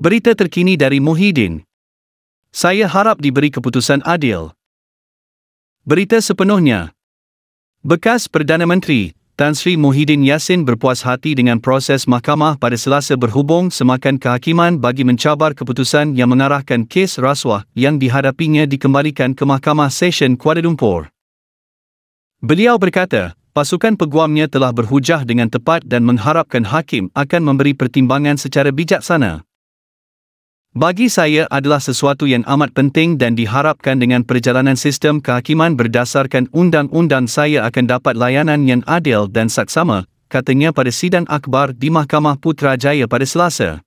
Berita terkini dari Muhyiddin. Saya harap diberi keputusan adil. Berita sepenuhnya. Bekas Perdana Menteri, Tan Sri Muhyiddin Yassin berpuas hati dengan proses mahkamah pada selasa berhubung semakan kehakiman bagi mencabar keputusan yang mengarahkan kes rasuah yang dihadapinya dikembalikan ke mahkamah Session Kuala Lumpur. Beliau berkata, pasukan peguamnya telah berhujah dengan tepat dan mengharapkan hakim akan memberi pertimbangan secara bijaksana bagi saya adalah sesuatu yang amat penting dan diharapkan dengan perjalanan sistem kehakiman berdasarkan undang-undang saya akan dapat layanan yang adil dan saksama, katanya pada sidang akbar di Mahkamah Putrajaya pada Selasa.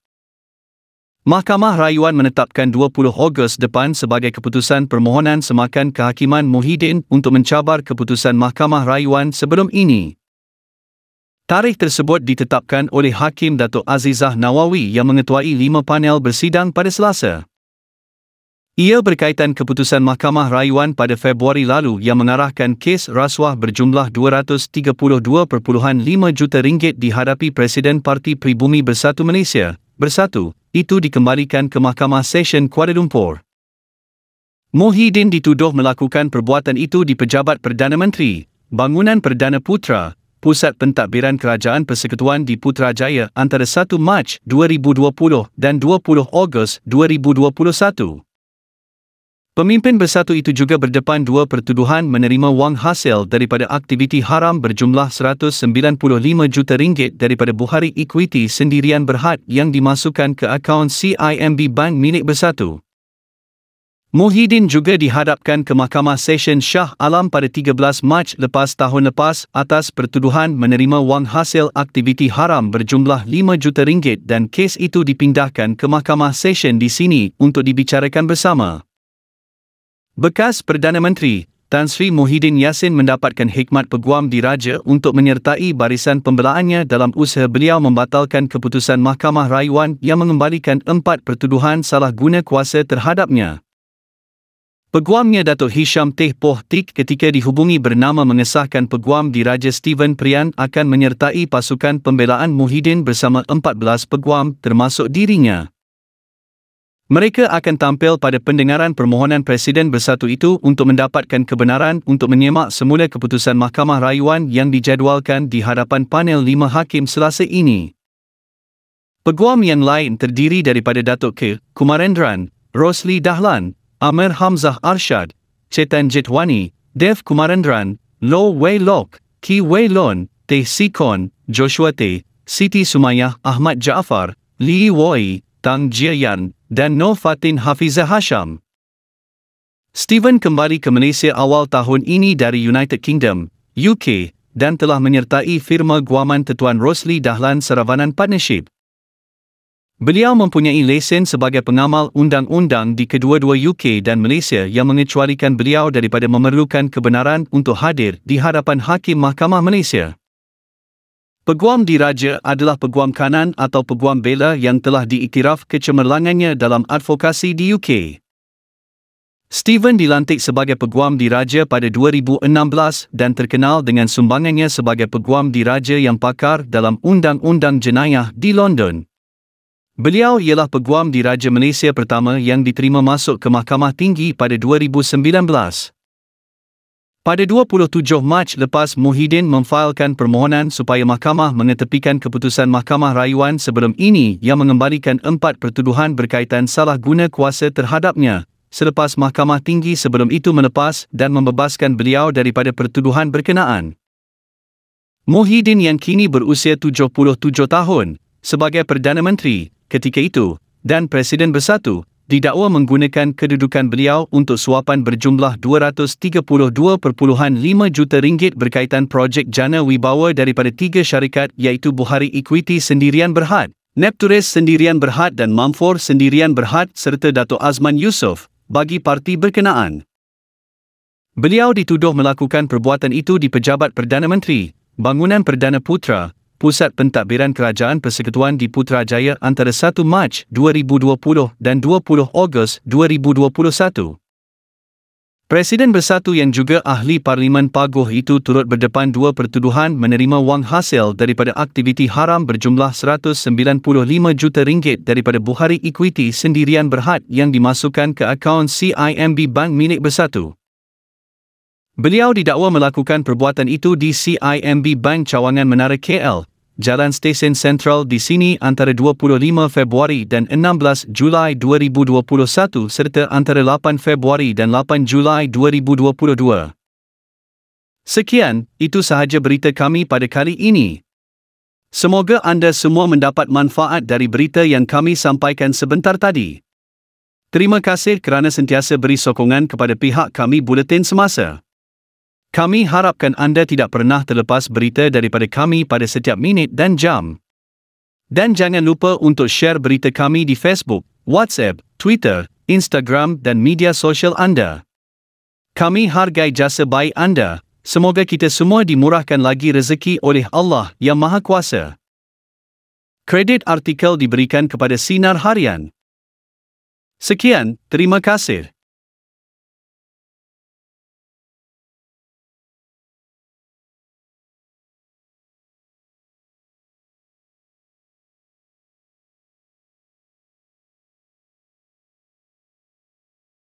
Mahkamah Rayuan menetapkan 20 Ogos depan sebagai keputusan permohonan semakan kehakiman Muhyiddin untuk mencabar keputusan Mahkamah Rayuan sebelum ini. Tarikh tersebut ditetapkan oleh Hakim Datuk Azizah Nawawi yang mengetuai lima panel bersidang pada Selasa. Ia berkaitan keputusan Mahkamah Rayuan pada Februari lalu yang mengarahkan kes rasuah berjumlah 232.5 juta ringgit dihadapi Presiden Parti Pribumi Bersatu Malaysia, Bersatu, itu dikembalikan ke Mahkamah Session Kuala Lumpur. Mohidin dituduh melakukan perbuatan itu di Pejabat Perdana Menteri, Bangunan Perdana Putra, Pusat Pentadbiran Kerajaan Persekutuan di Putrajaya antara 1 Mac 2020 dan 20 Ogos 2021. Pemimpin bersatu itu juga berdepan dua pertuduhan menerima wang hasil daripada aktiviti haram berjumlah 195 juta ringgit daripada Buhari Equity sendirian berhad yang dimasukkan ke akaun CIMB Bank milik bersatu. Muhyiddin juga dihadapkan ke Mahkamah Session Shah Alam pada 13 Mac lepas tahun lepas atas pertuduhan menerima wang hasil aktiviti haram berjumlah 5 juta ringgit dan kes itu dipindahkan ke Mahkamah Session di sini untuk dibicarakan bersama. Bekas Perdana Menteri Tan Sri Muhyiddin Yassin mendapatkan hikmat peguam diraja untuk menyertai barisan pembelaannya dalam usaha beliau membatalkan keputusan Mahkamah Rayuan yang mengembalikan empat pertuduhan salah guna kuasa terhadapnya. Peguamnya Dato' Hisham Teh Poh Tik ketika dihubungi bernama mengesahkan peguam di Raja Steven Prian akan menyertai pasukan pembelaan Muhyiddin bersama 14 peguam termasuk dirinya. Mereka akan tampil pada pendengaran permohonan Presiden Bersatu itu untuk mendapatkan kebenaran untuk menyemak semula keputusan Mahkamah Rayuan yang dijadualkan di hadapan panel lima hakim selasa ini. Peguam yang lain terdiri daripada Datuk K. Kumarendran, Rosli Dahlan, Amir Hamzah Arshad, Chetan Jetwani, Dev Kumarandran, Lo Wei Lok, Ki Wei Lon, Teh Si Kon, Joshua Te, Siti Sumayah, Ahmad Jaafar, Li Woi, Tang Jia Yan dan No Fatin Hafizah Hasham. Stephen kembali ke Malaysia awal tahun ini dari United Kingdom, UK, dan telah menyertai firma guaman tetuan Rosli Dahlan Saravanan Partnership. Beliau mempunyai lesen sebagai pengamal undang-undang di kedua-dua UK dan Malaysia yang mengecualikan beliau daripada memerlukan kebenaran untuk hadir di hadapan Hakim Mahkamah Malaysia. Peguam diraja adalah peguam kanan atau peguam bela yang telah diiktiraf kecemerlangannya dalam advokasi di UK. Stephen dilantik sebagai peguam diraja pada 2016 dan terkenal dengan sumbangannya sebagai peguam diraja yang pakar dalam undang-undang jenayah di London. Beliau ialah peguam di Raja Malaysia pertama yang diterima masuk ke Mahkamah Tinggi pada 2019. Pada 27 Mac lepas Muhyiddin memfailkan permohonan supaya mahkamah mengetepikan keputusan Mahkamah Rayuan sebelum ini yang mengembalikan empat pertuduhan berkaitan salah guna kuasa terhadapnya, selepas Mahkamah Tinggi sebelum itu melepas dan membebaskan beliau daripada pertuduhan berkenaan. Muhyiddin yang kini berusia 77 tahun, sebagai Perdana Menteri, ketika itu, dan Presiden Bersatu, didakwa menggunakan kedudukan beliau untuk suapan berjumlah 232.5 juta ringgit berkaitan projek jana wibawa daripada tiga syarikat iaitu Buhari Equity Sendirian Berhad, Neptures Sendirian Berhad dan Mamfor Sendirian Berhad serta Dato' Azman Yusof bagi parti berkenaan. Beliau dituduh melakukan perbuatan itu di Pejabat Perdana Menteri, Bangunan Perdana Putra, Pusat Pentadbiran Kerajaan Persekutuan di Putrajaya antara 1 Mac 2020 dan 20 Ogos 2021. Presiden Bersatu yang juga ahli Parlimen Pagoh itu turut berdepan dua pertuduhan menerima wang hasil daripada aktiviti haram berjumlah 195 juta ringgit daripada Buhari Equity sendirian berhad yang dimasukkan ke akaun CIMB Bank milik Bersatu. Beliau didakwa melakukan perbuatan itu di CIMB Bank Cawangan Menara KL Jalan Stesen Central di sini antara 25 Februari dan 16 Julai 2021 serta antara 8 Februari dan 8 Julai 2022. Sekian, itu sahaja berita kami pada kali ini. Semoga anda semua mendapat manfaat dari berita yang kami sampaikan sebentar tadi. Terima kasih kerana sentiasa beri sokongan kepada pihak kami Buletin Semasa. Kami harapkan anda tidak pernah terlepas berita daripada kami pada setiap minit dan jam. Dan jangan lupa untuk share berita kami di Facebook, WhatsApp, Twitter, Instagram dan media sosial anda. Kami hargai jasa baik anda. Semoga kita semua dimurahkan lagi rezeki oleh Allah Yang Maha Kuasa. Kredit artikel diberikan kepada Sinar Harian. Sekian, terima kasih.